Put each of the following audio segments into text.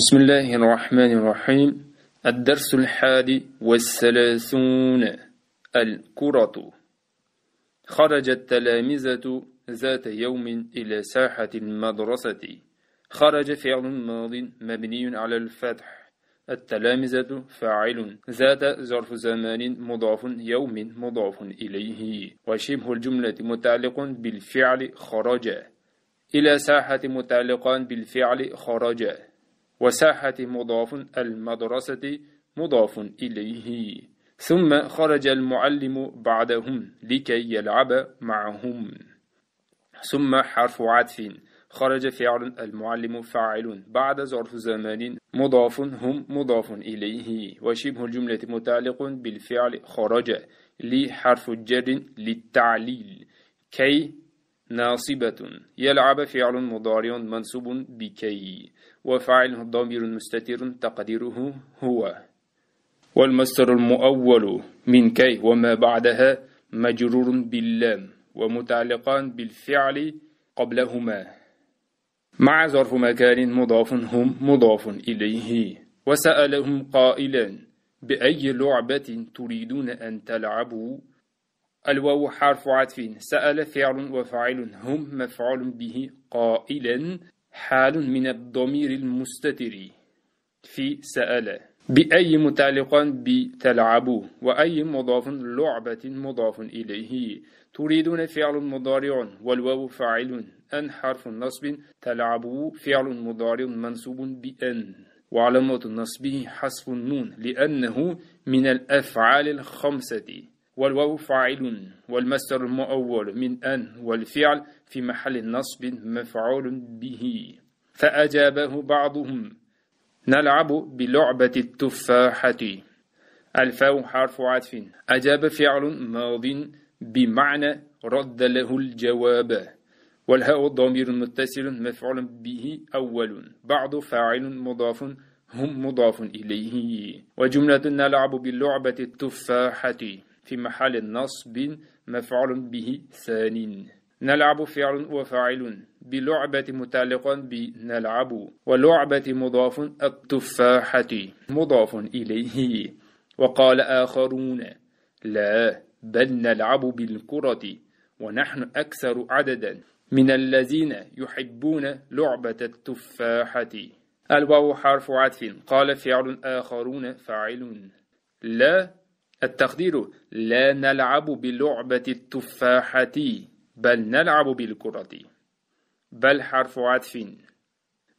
بسم الله الرحمن الرحيم الدرس الحادي والثلاثون الكرة خرج التلامذة ذات يوم إلى ساحة المدرسة خرج فعل ماض مبني على الفتح التلامذة فاعل ذات ظرف زمان مضاف يوم مضاف إليه وشبه الجملة متعلق بالفعل خرج إلى ساحة متعلقان بالفعل خرج وساحة مضاف المدرسة مضاف إليه ثم خرج المعلم بعدهم لكي يلعب معهم ثم حرف عطف خرج فعل المعلم فاعل بعد ظرف زمان مضاف هم مضاف إليه وشبه الجملة متعلق بالفعل خرج لحرف جر للتعليل كي ناصبة يلعب فعل مضارع منصوب بكي وفعل ضمير مستتر تقديره هو والمصدر المؤول من كي وما بعدها مجرور باللام ومتعلقان بالفعل قبلهما مع ظرف مكان مضاف هم مضاف إليه وسألهم قائلا بأي لعبة تريدون أن تلعبوا الواو حرف عطف سأل فعل وفاعل هم مفعول به قائلا حال من الضمير المستتر في سأل بأي متعلق بتلعب وأي مضاف لعبة مضاف إليه تريدون فعل مضارع والواو فاعل أن حرف نصب تلعب فعل مضارع منصوب بأن وعلامة نصبه حصف النون لأنه من الأفعال الخمسة والواو فاعل والمصدر المؤول من أن والفعل في محل نصب مفعول به فأجابه بعضهم نلعب بلعبة التفاحة الفاء حرف عطف أجاب فعل ماض بمعنى رد له الجواب والهاء ضمير متصل مفعول به أول بعض فاعل مضاف هم مضاف إليه وجملة نلعب باللعبة التفاحة في محل نصب مفعول به ثان نلعب فعل وفاعل بلعبة متعلق بنلعب ولعبة مضاف التفاحة مضاف إليه وقال آخرون لا بل نلعب بالكرة ونحن أكثر عددا من الذين يحبون لعبة التفاحة الواو حرف عطف قال فعل آخرون فاعل لا التقدير لا نلعب بلعبة التفاحة بل نلعب بالكرة بل حرف عطف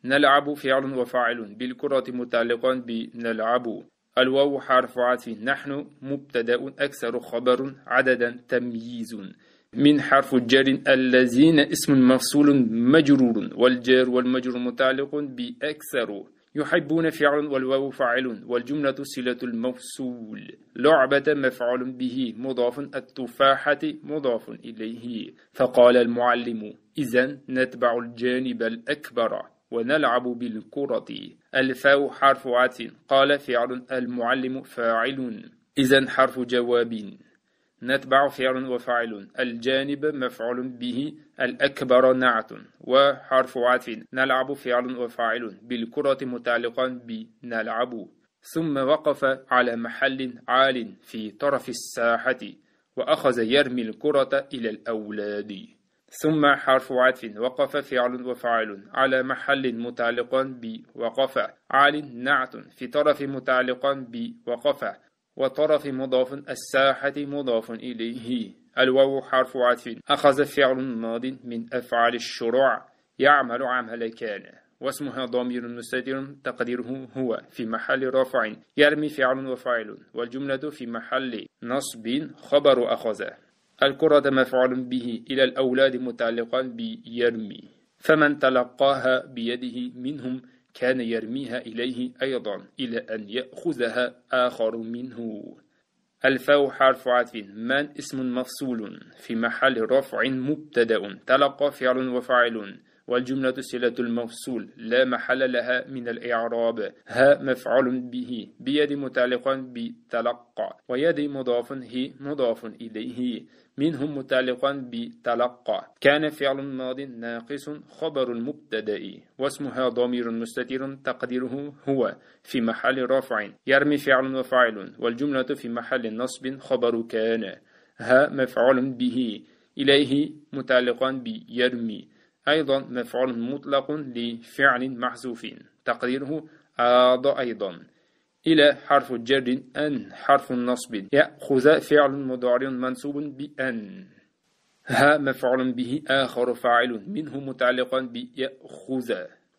نلعب فعل وفاعل بالكرة متعلق بنلعب الواو حرف عطف نحن مبتدأ أكثر خبر عددا تمييز من حرف الجر الذين اسم مفصول مجرور والجار والمجرور متعلق بأكثر يحبون فعل والواو فاعل والجملة صلة الموصول لعبة مفعول به مضاف التفاحة مضاف إليه فقال المعلم إذا نتبع الجانب الأكبر ونلعب بالكرة الفاء حرف عطف قال فعل المعلم فاعل إذا حرف جواب نتبع فعل وفاعل الجانب مفعول به الأكبر نعت وحرف عطف نلعب فعل وفاعل بالكرة متعلقا بنلعب ثم وقف على محل عال في طرف الساحة وأخذ يرمي الكرة إلى الأولاد ثم حرف عطف وقف فعل وفاعل على محل متعلق بوقف عال نعت في طرف متعلق بوقف وطرف مضاف الساحة مضاف إليه الواو حرف عطف أخذ فعل ماض من أفعال الشروع يعمل عمل كان واسمها ضمير مستتر تقديره هو في محل رفع يرمي فعل وفاعل والجملة في محل نصب خبر أخذ الكرة مفعول به إلى الأولاد متعلقا بيرمي فمن تلقاها بيده منهم كان يرميها إليه أيضا إلى أن يأخذها آخر منه الفاء حرف عطف من اسم مفصول في محل رفع مبتدأ تلقى فعل وفاعل والجملة صلة الموصول لا محل لها من الإعراب ها مفعول به بيد متعلق بتلقى ويد مضاف هي مضاف إليه منهم متعلق بتلقى كان فعل ماض ناقص خبر المبتدا واسمها ضمير مستتر تقديره هو في محل رفع يرمي فعل وفاعل والجملة في محل نصب خبر كان ها مفعول به إليه متعلقا بيرمي أيضا مفعول مطلق لفعل محذوف تقديره أض أيضا إلى حرف جر أن حرف نصب يأخذ فعل مضارع منصوب بأن ها مفعول به آخر فاعل منه متعلقا بيأخذ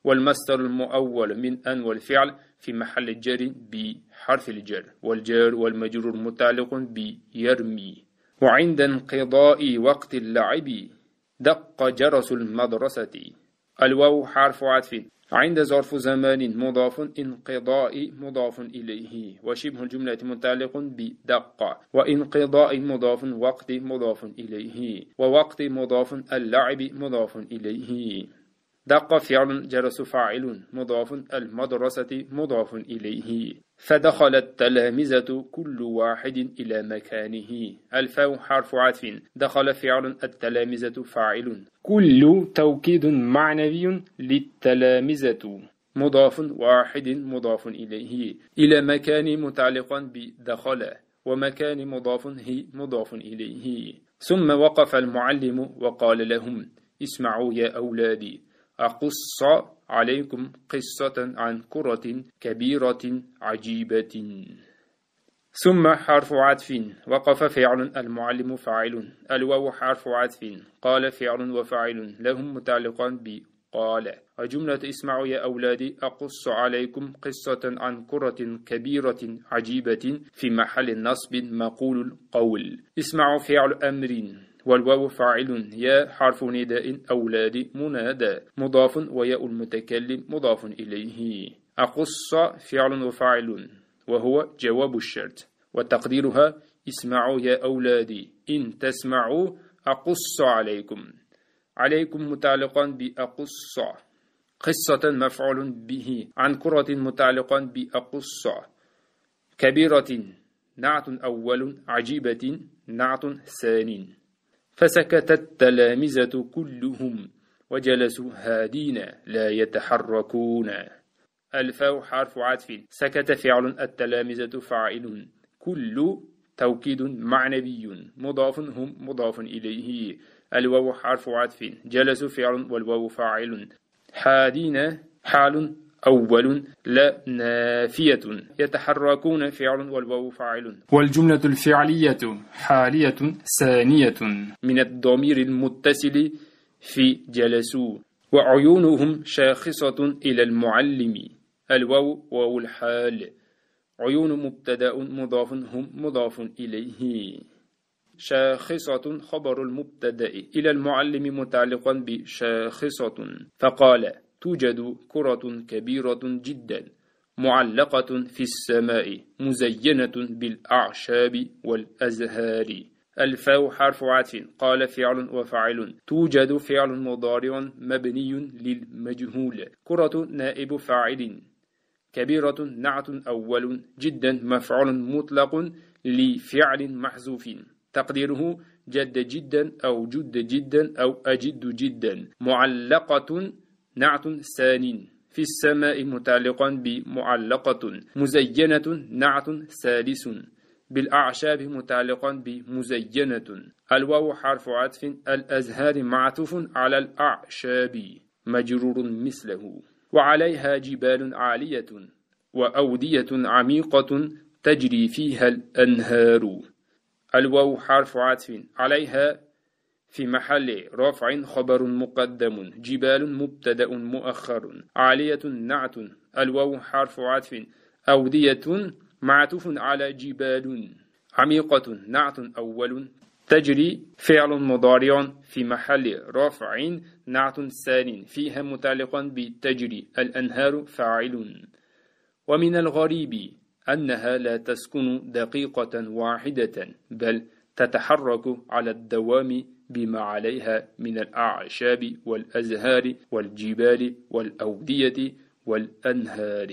والمصدر المؤول من أن والفعل في محل الجر بحرف الجر والجر والمجرور متعلق بيرمي وعند انقضاء وقت اللعب دق جرس المدرسة الواو حرف عطف عند ظرف زمان مضاف انقضاء مضاف إليه وشبه الجملة متعلق بدق وانقضاء مضاف وقت مضاف إليه ووقت مضاف اللعب مضاف إليه دق فعل جرس فاعل مضاف المدرسة مضاف إليه فدخل التلامذة كل واحد إلى مكانه الفاء حرف عطف دخل فعل التلامذة فاعل كل توكيد معنوي للتلامذة مضاف واحد مضاف إليه إلى مكان متعلقا بدخل ومكان مضاف هي مضاف إليه ثم وقف المعلم وقال لهم اسمعوا يا أولادي أقص عليكم قصة عن كرة كبيرة عجيبة ثم حرف عطف وقف فعل المعلم فاعل الواو حرف عطف قال فعل وفاعل لهم متعلقان ب قال وجملة اسمعوا يا أولادي أقص عليكم قصة عن كرة كبيرة عجيبة في محل نصب مقول القول اسمعوا فعل أمر والواو فاعل يا حرف نداء أولاد منادى مضاف وياء المتكلم مضاف إليه أقص فعل وفاعل وهو جواب الشرط وتقديرها اسمعوا يا أولادي إن تسمعوا أقص عليكم عليكم متعلقا بأقص قصة مفعول به عن كرة متعلقا بأقص كبيرة نعت أول عجيبة نعت ثان فسكت التلامذة كلهم وجلسوا هادين لا يتحركون الفاء حرف عطف سكت فعل التلامذة فاعل كل توكيد معنبي مضاف هم مضاف إليه الواو حرف عطف جلس فعل والواو فاعل حادين حال أول لا نافية يتحركون فعل والواو فاعل والجملة الفعلية حالية ثانية من الضمير المتصل في جلسوا وعيونهم شاخصة إلى المعلم الواو واو الحال عيون مبتدا مضاف هم مضاف إليه شاخصة خبر المبتدأ إلى المعلم متعلقا بشاخصة فقال توجد كرة كبيرة جدا معلقة في السماء مزينة بالأعشاب والأزهار الفاء حرف عطف قال فعل وفعل توجد فعل مضارع مبني للمجهول كرة نائب فاعل كبيرة نعت أول جدا مفعول مطلق لفعل محذوف تقديره جد جدا أو جد جدا أو أجد جدا معلقة نعت ثان في السماء متعلقا بمعلقة مزينة نعت ثالث بالأعشاب متعلقا بمزينة الواو حرف عطف الأزهار معطوف على الأعشاب مجرور مثله وعليها جبال عالية وأودية عميقة تجري فيها الأنهار الواو حرف عطف عليها في محل رفع خبر مقدم جبال مبتدأ مؤخر عالية نعت الواو حرف عطف أودية معطوف على جبال عميقة نعت أول تجري فعل مضارع في محل رفع نعت سال فيها متعلق بتجري الأنهار فاعل ومن الغريب أنها لا تسكن دقيقة واحدة بل تتحرك على الدوام بما عليها من الأعشاب والأزهار والجبال والأودية والأنهار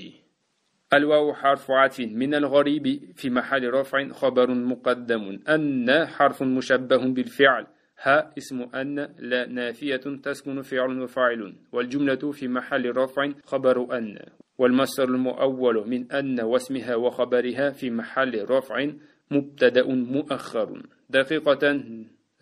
الواو حرف عطف من الغريب في محل رفع خبر مقدم أن حرف مشبه بالفعل ها اسم أن لا نافية تسكن فعل وفاعل والجملة في محل رفع خبر أن والمصدر المؤول من أن واسمها وخبرها في محل رفع مبتدأ مؤخر دقيقة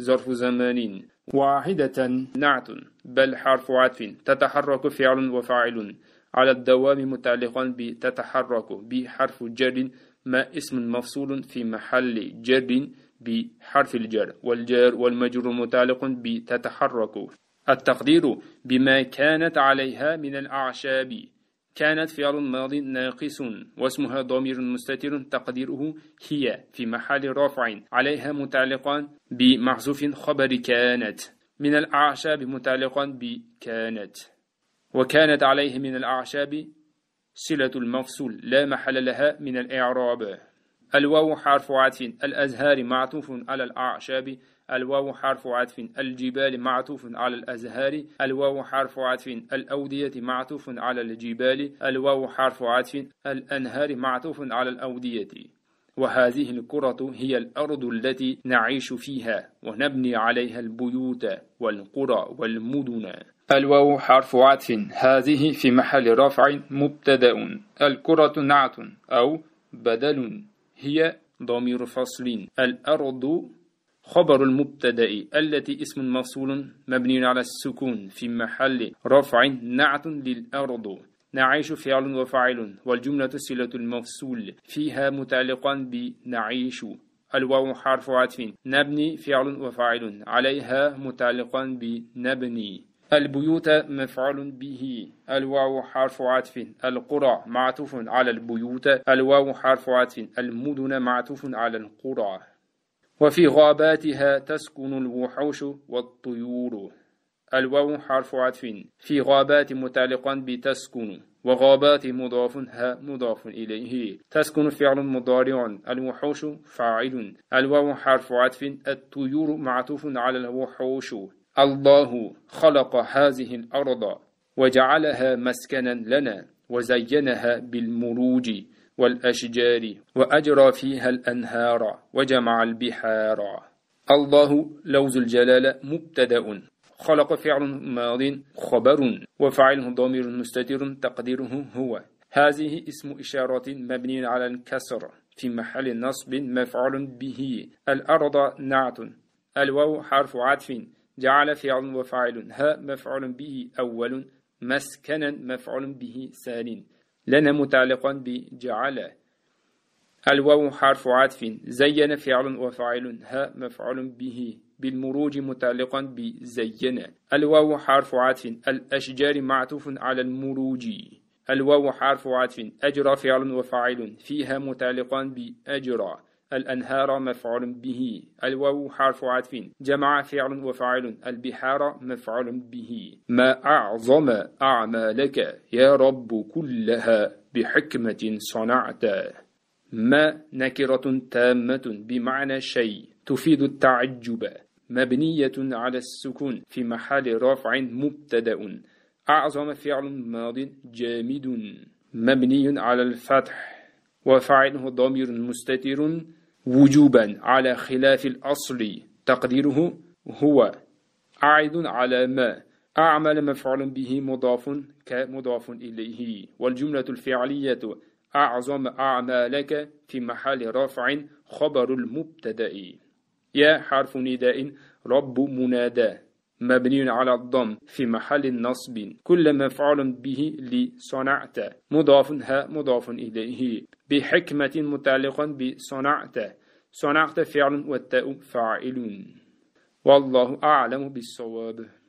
ظرف زمان واحدة نعت بل حرف عطف تتحرك فعل وفاعل على الدوام متعلقا بتتحرك بحرف جر ما اسم مفصول في محل جر بحرف الجر والجر والمجر متعلق بتتحرك التقدير بما كانت عليها من الأعشاب كانت فعل ماض ناقص واسمها ضمير مستتر تقديره هي في محل رفع عليها متعلقا بمحذوف خبر كانت من الأعشاب متعلقا بكانت وكانت عليه من الأعشاب صلة المفصول لا محل لها من الإعراب الواو حرف عطف الأزهار معطوف على الأعشاب الواو حرف عطف الجبال معطوف على الأزهار الواو حرف عطف الأودية معطوف على الجبال الواو حرف عطف الأنهار معطوف على الأودية وهذه الكرة هي الأرض التي نعيش فيها ونبني عليها البيوت والقرى والمدن الواو حرف عطف هذه في محل رفع مبتدأ الكرة نعت أو بدل هي ضمير فصل الأرض خبر المبتدأ التي اسم موصول مبني على السكون في محل رفع نعت للأرض نعيش فعل وفاعل والجملة صلة الموصول فيها متعلقا بنعيش الواو حرف عطف نبني فعل وفاعل عليها متعلقا بنبني البيوت مفعول به الواو حرف عطف القرى معطوف على البيوت الواو حرف عطف المدن معطوف على القرى وفي غاباتها تسكن الوحوش والطيور الواو حرف عطف في غابات متعلقا بتسكن وغابات مضاف ها مضاف إليه تسكن فعل مضارع الوحوش فاعل الواو حرف عطف الطيور معطوف على الوحوش الله خلق هذه الأرض وجعلها مسكنا لنا وزينها بالمروج والأشجار وأجرى فيها الأنهار وجمع البحار الله لوز الجلالة مبتدأ خلق فعل ماض خبر وفعله ضمير مستتر تقديره هو هذه اسم إشارة مبني على الكسر في محل نصب مفعول به الأرض نعت الواو حرف عطف جعل فعل وفاعل ها مفعول به أول مسكنا مفعول به ثان لنا متعلقا بجعل الواو حرف عطف زين فعل وفاعل ها مفعول به بالمروج متعلقا بزين الواو حرف عطف الأشجار معطوف على المروج الواو حرف عطف أجرى فعل وفاعل فيها متعلقا بأجرى الأنهار مفعول به الواو حرف عطف جمع فعل وفاعل البحار مفعول به ما أعظم أعمالك يا رب كلها بحكمة صنعت ما نكرة تامة بمعنى شيء تفيد التعجب مبنية على السكون في محل رفع مبتدأ أعظم فعل ماض جامد مبني على الفتح وفاعله ضمير مستتر وجوبا على خلاف الأصل تقديره هو عائد على ما أعمل مفعول به مضاف كمضاف إليه والجملة الفعلية أعظم أعمالك في محل رفع خبر المبتدأ يا حرف نداء رب منادى مبني على الضم في محل نصب كل مفعول به لصنعت مضاف ها مضاف إليه بحكمة متعلقة بصنعت صنعت فعل والتاء فاعل والله أعلم بالصواب